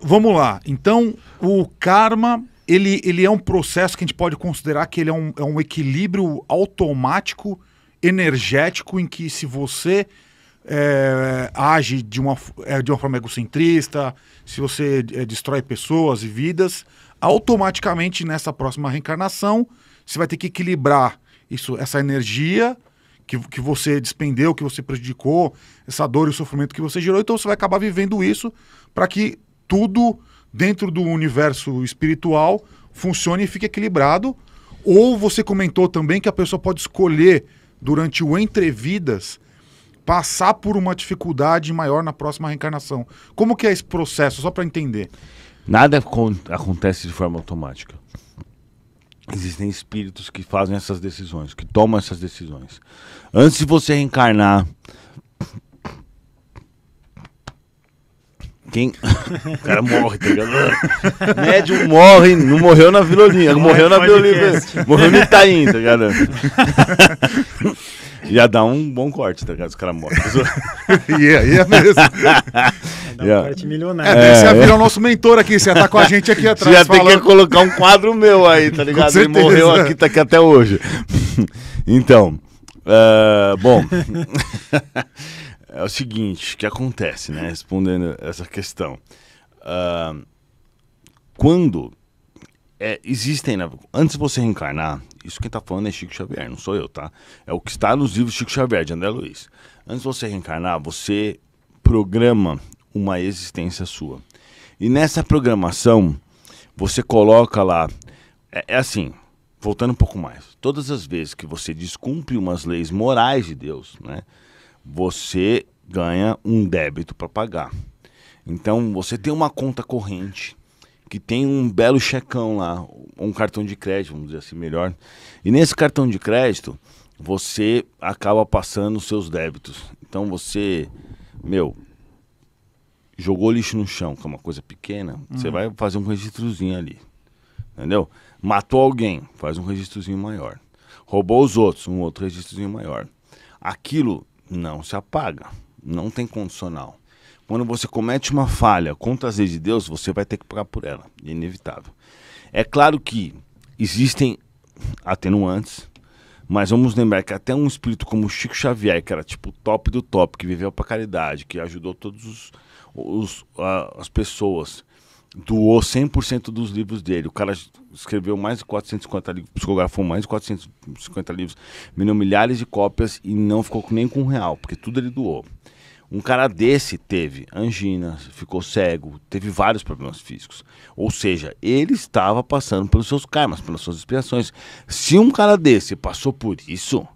Vamos lá. Então, o karma ele, ele é um processo que a gente pode considerar que ele é um, é um equilíbrio automático, energético, em que se você é, age de uma, é, de uma forma egocentrista, se você é, destrói pessoas e vidas, automaticamente nessa próxima reencarnação você vai ter que equilibrar isso, essa energia que, que você despendeu, que você prejudicou, essa dor e o sofrimento que você gerou, então você vai acabar vivendo isso para que tudo dentro do universo espiritual funcione e fique equilibrado. Ou você comentou também que a pessoa pode escolher durante o entrevidas passar por uma dificuldade maior na próxima reencarnação. Como que é esse processo? Só para entender. Nada acontece de forma automática. Existem espíritos que fazem essas decisões, que tomam essas decisões. Antes de você reencarnar, Quem... O cara morre, tá ligado? Médium morre, não morreu na Vila Olímpia, é morreu na Vila Olímpia, morreu no Itaim, tá ligado? Já dá um bom corte, tá ligado? Os caras morrem. E aí é mesmo. yeah. um corte milionário. É, você é, virar o nosso mentor aqui, você ia estar tá com a gente aqui atrás. Você ia falando... ter que colocar um quadro meu aí, tá ligado? Certeza, Ele morreu aqui, tá aqui até hoje. Então, uh, bom é o seguinte, que acontece, né? Respondendo essa questão. Uh, quando é, existem. Né? Antes de você reencarnar, isso quem está falando é Chico Xavier, não sou eu, tá? É o que está nos livros Chico Xavier, de André Luiz. Antes de você reencarnar, você programa uma existência sua. E nessa programação, você coloca lá. É, é assim, voltando um pouco mais. Todas as vezes que você descumpre umas leis morais de Deus, né? você ganha um débito para pagar. Então você tem uma conta corrente que tem um belo checão lá, um cartão de crédito, vamos dizer assim melhor. E nesse cartão de crédito você acaba passando os seus débitos. Então você, meu, jogou lixo no chão, que é uma coisa pequena, uhum. você vai fazer um registrozinho ali. Entendeu? Matou alguém, faz um registrozinho maior. Roubou os outros, um outro registrozinho maior. Aquilo não se apaga. Não tem condicional. Quando você comete uma falha contra as leis de Deus, você vai ter que pagar por ela. É inevitável. É claro que existem atenuantes, mas vamos lembrar que até um espírito como Chico Xavier, que era tipo top do top, que viveu para caridade, que ajudou todas as pessoas, doou 100% dos livros dele. O cara escreveu mais de 450 livros, psicografou mais de 450 livros, vendeu milhares de cópias e não ficou nem com um real, porque tudo ele doou. Um cara desse teve angina, ficou cego, teve vários problemas físicos. Ou seja, ele estava passando pelos seus karmas, pelas suas expiações. Se um cara desse passou por isso,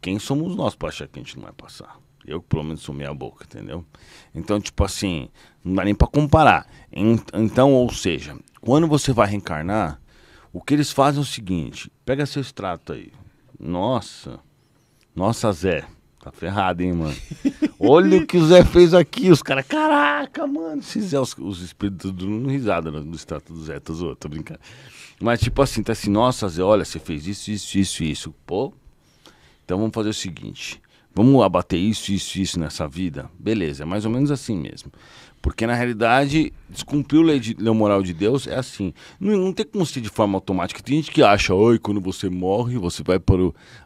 quem somos nós para achar que a gente não vai passar? Eu, pelo menos, sumi a boca, entendeu? Então, tipo assim, não dá nem pra comparar. Então, ou seja, quando você vai reencarnar, o que eles fazem é o seguinte: pega seu extrato aí. Nossa, nossa Zé, tá ferrado, hein, mano? Olha o que o Zé fez aqui. Os caras, caraca, mano, esses Zé, os, os espíritos dando risada no, né, no extrato do Zé, tô, zoando, tô brincando. Mas, tipo assim, tá assim: nossa Zé, olha, você fez isso, isso, isso, isso. Pô, então vamos fazer o seguinte. Vamos abater isso, isso, isso nessa vida? Beleza, é mais ou menos assim mesmo. Porque na realidade, descumprir o lei, de, lei moral de Deus é assim. Não, não tem como ser de forma automática. Tem gente que acha, oi, quando você morre, você vai para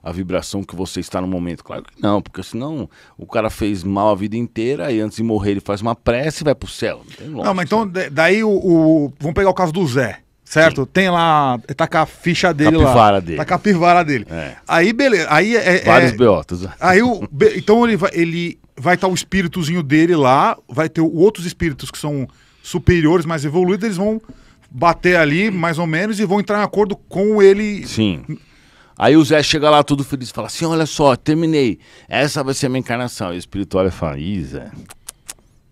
a vibração que você está no momento. Claro que não, porque senão o cara fez mal a vida inteira e antes de morrer ele faz uma prece e vai para o céu. Não, não mas então, daí o, o, Vamos pegar o caso do Zé certo? Sim. Tem lá, tá com a ficha dele capivara lá. Dele. Tá com a capivara dele. É. Aí, beleza. Aí é, é Vários é, beotas. Aí o, então ele vai, ele vai estar tá o espíritozinho dele lá, vai ter outros espíritos que são superiores, mais evoluídos, eles vão bater ali, mais ou menos, e vão entrar em acordo com ele. Sim. Aí o Zé chega lá todo feliz e fala assim: olha só, terminei. Essa vai ser a minha encarnação. E o espiritual fala: Ih, Zé,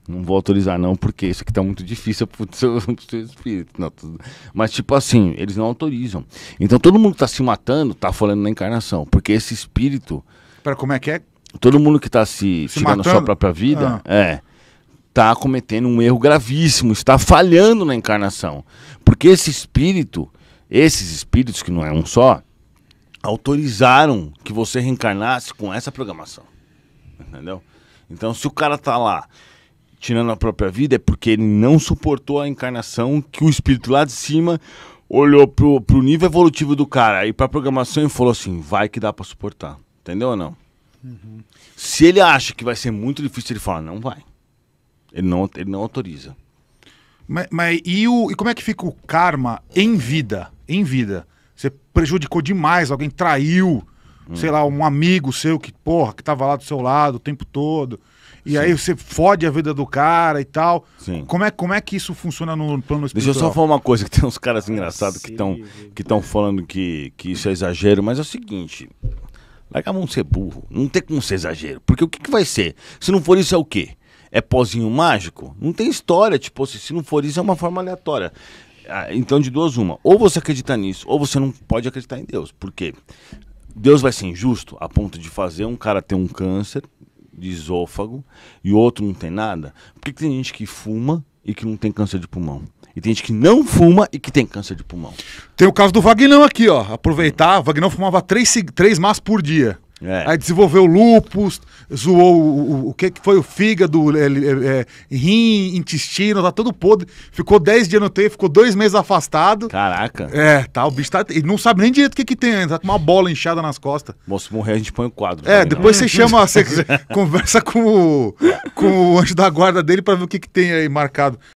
não vou autorizar não, porque isso aqui tá muito difícil pro seu, pro seu espírito. Não, tudo... Mas tipo assim, eles não autorizam. Então todo mundo que tá se matando tá falando na encarnação, porque esse espírito... Pera, como é que é? Todo mundo que tá se, se tirando a sua própria vida, ah. é, tá cometendo um erro gravíssimo, está falhando na encarnação. Porque esse espírito, esses espíritos que não é um só, autorizaram que você reencarnasse com essa programação. Entendeu? Então se o cara tá lá tirando a própria vida é porque ele não suportou a encarnação que o espírito lá de cima olhou pro, pro nível evolutivo do cara e pra programação e falou assim: vai que dá para suportar. Entendeu ou não? Uhum. Se ele acha que vai ser muito difícil, ele fala: não vai. Ele não, ele não autoriza. Mas, mas e, o, e como é que fica o karma em vida? Em vida. Você prejudicou demais, alguém traiu, hum. sei lá, um amigo seu que, porra, que tava lá do seu lado o tempo todo. E Sim. aí você fode a vida do cara e tal. Sim. Como é, como é que isso funciona no plano espiritual? Deixa eu só falar uma coisa, que tem uns caras engraçados que estão que falando que, que isso é exagero, mas é o seguinte... Larga a mão ser burro. Não tem como ser exagero. Porque o que, que vai ser? Se não for isso, é o quê? É pozinho mágico? Não tem história. Tipo, se, assim, se não for isso, é uma forma aleatória. Ah, então, de duas, uma. Ou você acredita nisso, ou você não pode acreditar em Deus. Por quê? Deus vai ser injusto a ponto de fazer um cara ter um câncer de esôfago e o outro não tem nada? Por que, tem gente que fuma e que não tem câncer de pulmão? E tem gente que não fuma e que tem câncer de pulmão. Tem o caso do Vagnão aqui, ó. Aproveitar, Vagnão fumava três, três más por dia. É. Aí desenvolveu lupus, zoou o, o, o, que foi o fígado, é, é, rim, intestino, tá todo podre. Ficou 10 dias no TI, ficou dois meses afastado. Caraca. É, tá, o bicho tá. Ele não sabe nem direito o que, que tem tá com uma bola inchada nas costas. Moço, morrer a gente põe o um quadro. É, né? depois você chama, você conversa com o, com o anjo da guarda dele pra ver o que, que tem aí marcado.